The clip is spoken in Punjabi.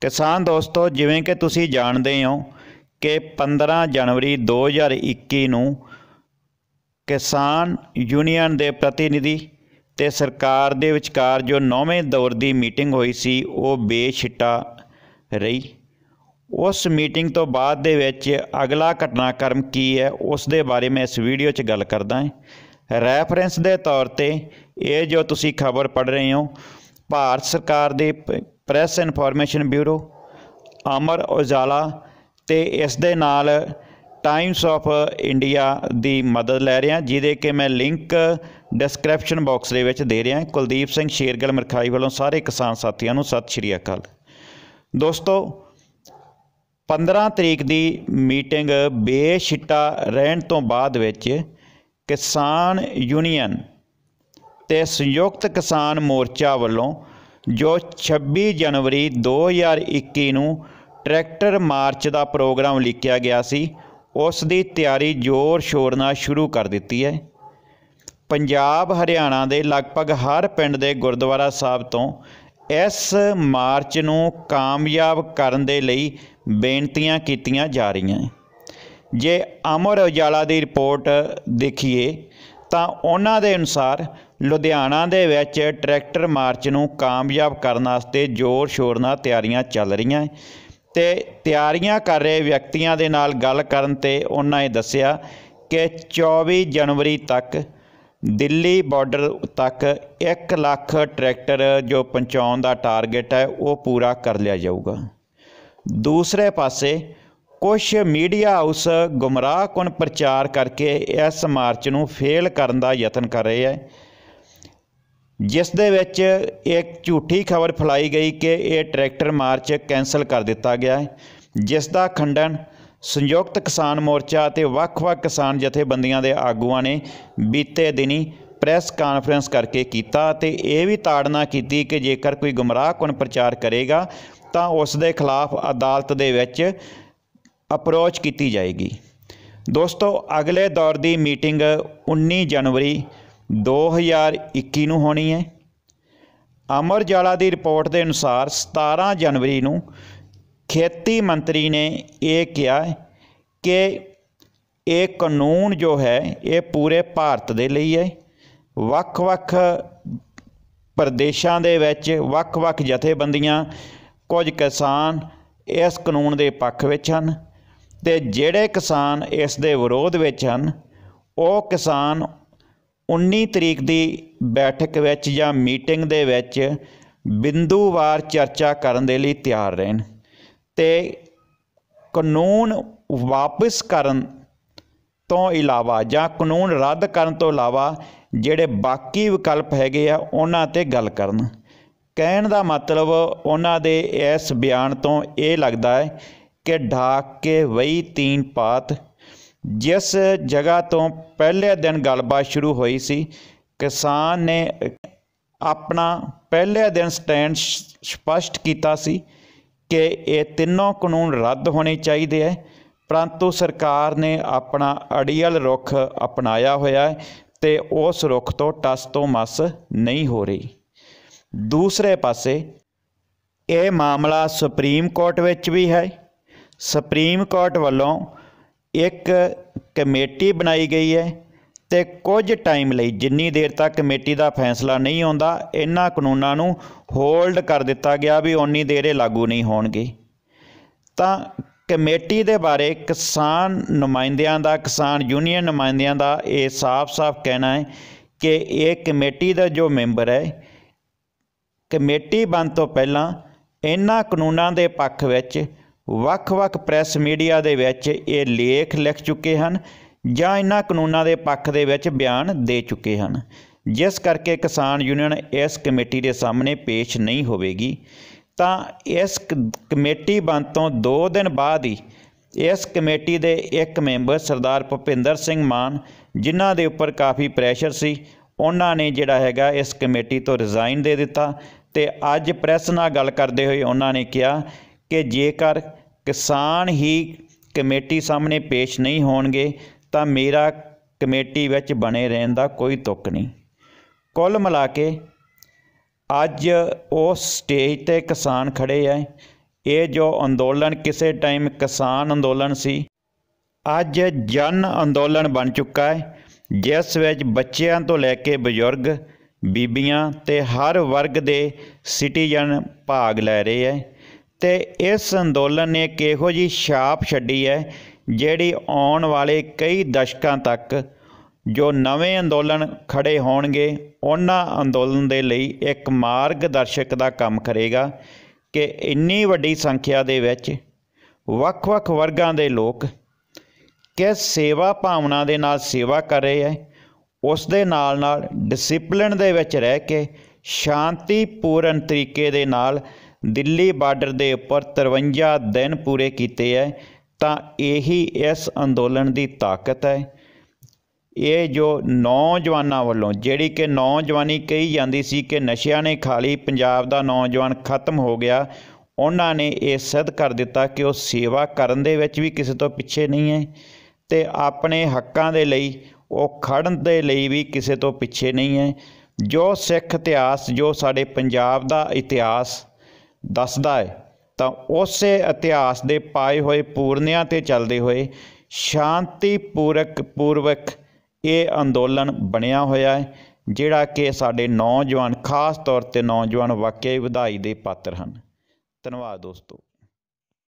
ਕਿਸਾਨ ਦੋਸਤੋ ਜਿਵੇਂ ਕਿ ਤੁਸੀਂ ਜਾਣਦੇ ਹੋ ਕਿ 15 ਜਨਵਰੀ 2021 ਨੂੰ ਕਿਸਾਨ ਯੂਨੀਅਨ ਦੇ ਪ੍ਰਤੀਨਿਧੀ ਤੇ ਸਰਕਾਰ ਦੇ ਵਿਚਕਾਰ ਜੋ 9ਵੇਂ ਦੌਰ ਦੀ ਮੀਟਿੰਗ ਹੋਈ ਸੀ ਉਹ ਬੇਛਿੱਟਾ ਰਹੀ ਉਸ ਮੀਟਿੰਗ ਤੋਂ ਬਾਅਦ ਦੇ ਵਿੱਚ ਅਗਲਾ ਘਟਨਾਕ੍ਰਮ ਕੀ ਹੈ ਉਸ ਦੇ ਬਾਰੇ ਮੈਂ ਇਸ ਵੀਡੀਓ 'ਚ ਗੱਲ ਕਰਦਾ ਹਾਂ ਰੈਫਰੈਂਸ ਦੇ ਤੌਰ ਤੇ ਇਹ ਜੋ ਤੁਸੀਂ ਖਬਰ ਪੜ ਰਹੇ ਹੋ ਭਾਰਤ ਸਰਕਾਰ ਦੇ press information bureau Amar Ujala ਤੇ ਇਸ ਦੇ ਨਾਲ ਟਾਈਮਸ ਆਫ ਇੰਡੀਆ ਦੀ ਮਦਦ ਲੈ ਰਿਹਾ ਜਿਹਦੇ ਕਿ ਮੈਂ ਲਿੰਕ ਡਿਸਕ੍ਰਿਪਸ਼ਨ ਬਾਕਸ ਦੇ ਵਿੱਚ ਦੇ ਰਿਹਾ ਕੁਲਦੀਪ ਸਿੰਘ ਸ਼ੇਰਗਲ ਮਰਖਾਈ ਵੱਲੋਂ ਸਾਰੇ ਕਿਸਾਨ ਸਾਥੀਆਂ ਨੂੰ ਸਤਿ ਸ਼੍ਰੀ ਅਕਾਲ ਦੋਸਤੋ 15 ਤਰੀਕ ਦੀ ਮੀਟਿੰਗ ਬੇਸ਼ਿੱਟਾ ਰਹਿਣ ਤੋਂ ਬਾਅਦ ਵਿੱਚ ਕਿਸਾਨ ਯੂਨੀਅਨ ਤੇ ਸੰਯੁਕਤ ਕਿਸਾਨ ਮੋਰਚਾ ਵੱਲੋਂ ਜੋ 26 ਜਨਵਰੀ 2021 ਨੂੰ ਟਰੈਕਟਰ ਮਾਰਚ ਦਾ ਪ੍ਰੋਗਰਾਮ ਲਿਖਿਆ ਗਿਆ ਸੀ ਉਸ ਦੀ ਤਿਆਰੀ ਜ਼ੋਰ ਸ਼ੋਰ ਨਾਲ ਸ਼ੁਰੂ ਕਰ ਦਿੱਤੀ ਹੈ ਪੰਜਾਬ ਹਰਿਆਣਾ ਦੇ ਲਗਭਗ ਹਰ ਪਿੰਡ ਦੇ ਗੁਰਦੁਆਰਾ ਸਾਹਿਬ ਤੋਂ ਇਸ ਮਾਰਚ ਨੂੰ ਕਾਮਯਾਬ ਕਰਨ ਦੇ ਲਈ ਬੇਨਤੀਆਂ ਕੀਤੀਆਂ ਜਾ ਰਹੀਆਂ ਜੇ ਅਮਰ ਉਜਾਲਾ ਦੀ ਰਿਪੋਰਟ ਦੇਖੀਏ ਤਾਂ ਉਹਨਾਂ ਦੇ ਅਨੁਸਾਰ ਲੁਧਿਆਣਾ ਦੇ ਵਿੱਚ ਟਰੈਕਟਰ ਮਾਰਚ ਨੂੰ ਕਾਮਯਾਬ ਕਰਨ ਵਾਸਤੇ ਜ਼ੋਰ ਸ਼ੋਰ ਨਾਲ ਤਿਆਰੀਆਂ ਚੱਲ ਰਹੀਆਂ ਹੈ ਤੇ ਤਿਆਰੀਆਂ ਕਰ ਰਹੇ ਵਿਅਕਤੀਆਂ ਦੇ ਨਾਲ ਗੱਲ ਕਰਨ ਤੇ ਉਹਨਾਂ ਨੇ ਦੱਸਿਆ ਕਿ 24 ਜਨਵਰੀ ਤੱਕ ਦਿੱਲੀ ਬਾਰਡਰ ਤੱਕ 1 ਲੱਖ ਟਰੈਕਟਰ ਜੋ ਪਹੁੰਚਾਉਣ ਦਾ ਟਾਰਗੇਟ ਹੈ ਉਹ ਪੂਰਾ ਕਰ ਲਿਆ ਜਾਊਗਾ ਦੂਸਰੇ ਪਾਸੇ ਕੁਝ ਮੀਡੀਆ ਹਾਊਸ ਗੁੰਮਰਾਹਕੁਨ ਪ੍ਰਚਾਰ ਕਰਕੇ ਇਸ ਮਾਰਚ ਨੂੰ ਫੇਲ ਕਰਨ ਦਾ ਯਤਨ ਕਰ ਰਹੇ ਹੈ ਜਿਸ ਦੇ ਵਿੱਚ ਇੱਕ ਝੂਠੀ ਖਬਰ ਫੈਲਾਈ ਗਈ ਕਿ ਇਹ ਟਰੈਕਟਰ ਮਾਰਚ ਕੈਨਸਲ ਕਰ ਦਿੱਤਾ ਗਿਆ ਹੈ ਜਿਸ ਦਾ ਖੰਡਨ ਸੰਯੁਕਤ ਕਿਸਾਨ ਮੋਰਚਾ ਅਤੇ ਵੱਖ-ਵੱਖ ਕਿਸਾਨ ਜਥੇਬੰਦੀਆਂ ਦੇ ਆਗੂਆਂ ਨੇ ਬੀਤੇ ਦਿਨੀ ਪ੍ਰੈਸ ਕਾਨਫਰੰਸ ਕਰਕੇ ਕੀਤਾ ਅਤੇ ਇਹ ਵੀ ਤਾੜਨਾ ਕੀਤੀ ਕਿ ਜੇਕਰ ਕੋਈ ਗੁੰਮਰਾਹਕੁਨ ਪ੍ਰਚਾਰ ਕਰੇਗਾ ਤਾਂ ਉਸ ਦੇ ਖਿਲਾਫ ਅਦਾਲਤ ਦੇ ਵਿੱਚ ਅਪਰੋਚ ਕੀਤੀ ਜਾਏਗੀ ਦੋਸਤੋ ਅਗਲੇ ਦੌਰ ਦੀ ਮੀਟਿੰਗ 19 ਜਨਵਰੀ 2021 ਨੂੰ ਹੋਣੀ ਹੈ ਅਮਰ ਜਾਲਾ ਦੀ ਰਿਪੋਰਟ ਦੇ ਅਨੁਸਾਰ 17 ਜਨਵਰੀ ਨੂੰ ਖੇਤੀ ਮੰਤਰੀ ਨੇ ਇਹ ਕਿਹਾ ਕਿ ਇਹ ਕਾਨੂੰਨ ਜੋ ਹੈ ਇਹ ਪੂਰੇ ਭਾਰਤ ਦੇ ਲਈ ਹੈ ਵੱਖ-ਵੱਖ ਪ੍ਰਦੇਸ਼ਾਂ ਦੇ ਵਿੱਚ ਵੱਖ-ਵੱਖ ਜਥੇਬੰਦੀਆਂ ਕੁਝ ਕਿਸਾਨ ਇਸ ਕਾਨੂੰਨ ਦੇ ਪੱਖ ਵਿੱਚ ਹਨ ਤੇ ਜਿਹੜੇ ਕਿਸਾਨ ਇਸ ਦੇ ਵਿਰੋਧ ਵਿੱਚ ਹਨ ਉਹ ਕਿਸਾਨ 19 ਤਰੀਕ ਦੀ ਬੈਠਕ ਵਿੱਚ ਜਾਂ ਮੀਟਿੰਗ ਦੇ ਵਿੱਚ ਬਿੰਦੂਵਾਰ ਚਰਚਾ ਕਰਨ ਦੇ ਲਈ ਤਿਆਰ ਰਹਿਣ ਤੇ ਕਾਨੂੰਨ ਵਾਪਸ ਕਰਨ ਤੋਂ ਇਲਾਵਾ ਜਾਂ ਕਾਨੂੰਨ ਰੱਦ ਕਰਨ ਤੋਂ ਇਲਾਵਾ ਜਿਹੜੇ ਬਾਕੀ ਵਿਕਲਪ ਹੈਗੇ ਆ ਉਹਨਾਂ ਤੇ ਗੱਲ ਕਰਨ ਕਹਿਣ ਦਾ ਮਤਲਬ ਉਹਨਾਂ ਦੇ ਇਸ ਬਿਆਨ ਤੋਂ ਇਹ ਲੱਗਦਾ ਹੈ ਕਿ ਢਾਕ ਕੇ ਵਈ ਤੀਨ ਪਾਤ ਜਿਸ ਜਗ੍ਹਾ ਤੋਂ ਪਹਿਲੇ ਦਿਨ ਗੱਲਬਾਤ ਸ਼ੁਰੂ ਹੋਈ ਸੀ ਕਿਸਾਨ ਨੇ ਆਪਣਾ ਪਹਿਲੇ ਦਿਨ ਸਟੈਂਡ ਸਪਸ਼ਟ ਕੀਤਾ ਸੀ ਕਿ ਇਹ ਤਿੰਨੋਂ ਕਾਨੂੰਨ ਰੱਦ ਹੋਣੇ ਚਾਹੀਦੇ ਐ ਪਰੰਤੂ ਸਰਕਾਰ ਨੇ ਆਪਣਾ ਅੜੀਅਲ ਰੁਖ ਅਪਣਾਇਆ ਹੋਇਆ ਹੈ ਤੇ ਉਸ ਰੁਖ ਤੋਂ ਟਸ ਤੋਂ ਮਸ ਨਹੀਂ ਹੋ ਰਹੀ ਦੂਸਰੇ ਪਾਸੇ ਇਹ ਮਾਮਲਾ ਸੁਪਰੀਮ ਕੋਰਟ ਵਿੱਚ ਵੀ ਹੈ ਸੁਪਰੀਮ ਕੋਰਟ ਵੱਲੋਂ ਇੱਕ ਕਮੇਟੀ ਬਣਾਈ ਗਈ ਹੈ ਤੇ ਕੁਝ ਟਾਈਮ ਲਈ ਜਿੰਨੀ ਦੇਰ ਤੱਕ ਕਮੇਟੀ ਦਾ ਫੈਸਲਾ ਨਹੀਂ ਆਉਂਦਾ ਇਹਨਾਂ ਕਾਨੂੰਨਾਂ ਨੂੰ ਹੋਲਡ ਕਰ ਦਿੱਤਾ ਗਿਆ ਵੀ ਓਨੀ ਦੇਰੇ ਲਾਗੂ ਨਹੀਂ ਹੋਣਗੇ ਤਾਂ ਕਮੇਟੀ ਦੇ ਬਾਰੇ ਕਿਸਾਨ ਨੁਮਾਇੰਦਿਆਂ ਦਾ ਕਿਸਾਨ ਯੂਨੀਅਨ ਨੁਮਾਇੰਦਿਆਂ ਦਾ ਇਹ ਸਾਫ਼-ਸਾਫ਼ ਕਹਿਣਾ ਹੈ ਕਿ ਇਹ ਕਮੇਟੀ ਦਾ ਜੋ ਮੈਂਬਰ ਹੈ ਕਮੇਟੀ ਬਣ ਤੋਂ ਪਹਿਲਾਂ ਇਹਨਾਂ ਕਾਨੂੰਨਾਂ ਦੇ ਪੱਖ ਵਿੱਚ ਵੱਖ-ਵੱਖ ਪ੍ਰੈਸ ਮੀਡੀਆ ਦੇ ਵਿੱਚ ਇਹ ਲੇਖ ਲਿਖ ਚੁੱਕੇ ਹਨ ਜਾਂ ਇਹਨਾਂ ਕਾਨੂੰਨਾਂ ਦੇ ਪੱਖ ਦੇ ਵਿੱਚ ਬਿਆਨ ਦੇ ਚੁੱਕੇ ਹਨ ਜਿਸ ਕਰਕੇ ਕਿਸਾਨ ਯੂਨੀਅਨ ਇਸ ਕਮੇਟੀ ਦੇ ਸਾਹਮਣੇ ਪੇਸ਼ ਨਹੀਂ ਹੋਵੇਗੀ ਤਾਂ ਇਸ ਕਮੇਟੀ ਬਣ ਤੋਂ 2 ਦਿਨ ਬਾਅਦ ਹੀ ਇਸ ਕਮੇਟੀ ਦੇ ਇੱਕ ਮੈਂਬਰ ਸਰਦਾਰ ਭੁਪਿੰਦਰ ਸਿੰਘ ਮਾਨ ਜਿਨ੍ਹਾਂ ਦੇ ਉੱਪਰ ਕਾਫੀ ਪ੍ਰੈਸ਼ਰ ਸੀ ਉਹਨਾਂ ਨੇ ਜਿਹੜਾ ਹੈਗਾ ਇਸ ਕਮੇਟੀ ਤੋਂ ਰਿਜ਼ਾਈਨ ਦੇ ਦਿੱਤਾ ਤੇ ਅੱਜ ਪ੍ਰੈਸ ਨਾਲ ਗੱਲ ਕਰਦੇ ਹੋਏ ਉਹਨਾਂ ਨੇ ਕਿਹਾ ਕਿ ਜੇਕਰ ਕਿਸਾਨ ਹੀ ਕਮੇਟੀ ਸਾਹਮਣੇ ਪੇਸ਼ ਨਹੀਂ ਹੋਣਗੇ ਤਾਂ ਮੇਰਾ ਕਮੇਟੀ ਵਿੱਚ ਬਣੇ ਰਹਿਣ ਦਾ ਕੋਈ ਤੱਕ ਨਹੀਂ ਕੁੱਲ ਮਿਲਾ ਕੇ ਅੱਜ ਉਸ ਸਟੇਜ ਤੇ ਕਿਸਾਨ ਖੜੇ ਐ ਇਹ ਜੋ ਅੰਦੋਲਨ ਕਿਸੇ ਟਾਈਮ ਕਿਸਾਨ ਅੰਦੋਲਨ ਸੀ ਅੱਜ ਜਨ ਅੰਦੋਲਨ ਬਣ ਚੁੱਕਾ ਹੈ ਜਿਸ ਵਿੱਚ ਬੱਚਿਆਂ ਤੋਂ ਲੈ ਕੇ ਬਜ਼ੁਰਗ ਬੀਬੀਆਂ ਤੇ ਹਰ ਵਰਗ ਦੇ ਸਿਟੀਜ਼ਨ ਭਾਗ ਲੈ ਰਹੇ ਐ ਤੇ ਇਸ ਅੰਦੋਲਨ ਨੇ ਕਿਹੋ ਜੀ ਛਾਪ ਛੱਡੀ ਹੈ ਜਿਹੜੀ ਆਉਣ ਵਾਲੇ ਕਈ ਦਸ਼ਕਾਂ ਤੱਕ ਜੋ ਨਵੇਂ ਅੰਦੋਲਨ ਖੜੇ ਹੋਣਗੇ ਉਹਨਾਂ ਅੰਦੋਲਨ ਦੇ ਲਈ ਇੱਕ ਮਾਰਗਦਰਸ਼ਕ ਦਾ ਕੰਮ ਕਰੇਗਾ ਕਿ ਇੰਨੀ ਵੱਡੀ ਸੰਖਿਆ ਦੇ ਵਿੱਚ ਵੱਖ-ਵੱਖ ਵਰਗਾਂ ਦੇ ਲੋਕ ਕਿ ਸੇਵਾ ਭਾਵਨਾ ਦੇ ਨਾਲ ਸੇਵਾ ਕਰ ਰਹੇ ਹੈ ਉਸ ਦੇ ਨਾਲ ਨਾਲ ਡਿਸਪਲਿਨ ਦੇ ਵਿੱਚ ਰਹਿ ਕੇ ਸ਼ਾਂਤੀਪੂਰਨ ਤਰੀਕੇ ਦੇ ਨਾਲ ਦਿੱਲੀ ਬਾਰਡਰ ਦੇ ਉੱਪਰ 53 ਦਿਨ ਪੂਰੇ ਕੀਤੇ ਐ ਤਾਂ ਇਹੀ ਇਸ ਅੰਦੋਲਨ ਦੀ ਤਾਕਤ ਹੈ ਇਹ ਜੋ ਨੌਜਵਾਨਾਂ ਵੱਲੋਂ ਜਿਹੜੀ ਕਿ ਨੌਜਵਾਨੀ ਕਹੀ ਜਾਂਦੀ ਸੀ ਕਿ ਨਸ਼ਿਆਂ ਨੇ ਖਾਲੀ ਪੰਜਾਬ ਦਾ ਨੌਜਵਾਨ ਖਤਮ ਹੋ ਗਿਆ ਉਹਨਾਂ ਨੇ ਇਹ ਸਿੱਧ ਕਰ ਦਿੱਤਾ ਕਿ ਉਹ ਸੇਵਾ ਕਰਨ ਦੇ ਵਿੱਚ ਵੀ ਕਿਸੇ ਤੋਂ ਪਿੱਛੇ ਨਹੀਂ ਹੈ ਤੇ ਆਪਣੇ ਹੱਕਾਂ ਦੇ ਲਈ ਉਹ ਖੜਨ ਦੇ ਲਈ ਵੀ ਕਿਸੇ ਤੋਂ ਪਿੱਛੇ ਨਹੀਂ ਹੈ ਜੋ ਸਿੱਖ ਇਤਿਹਾਸ ਜੋ ਸਾਡੇ ਪੰਜਾਬ ਦਾ ਇਤਿਹਾਸ ਦੱਸਦਾ ਹੈ ਤਾਂ ਉਸੇ ਇਤਿਹਾਸ ਦੇ ਪਾਏ ਹੋਏ ਪੂਰਨਿਆਂ ਤੇ ਚੱਲਦੇ ਹੋਏ ਸ਼ਾਂਤੀਪੂਰਕ ਪੂਰਵਕ ਇਹ ਅੰਦੋਲਨ ਬਣਿਆ ਹੋਇਆ ਹੈ ਜਿਹੜਾ ਕਿ ਸਾਡੇ ਨੌਜਵਾਨ ਖਾਸ ਤੌਰ ਤੇ ਨੌਜਵਾਨ ਵਾਕਿਆ ਵਧਾਈ ਦੇ ਪਾਤਰ ਹਨ ਧੰਨਵਾਦ ਦੋਸਤੋ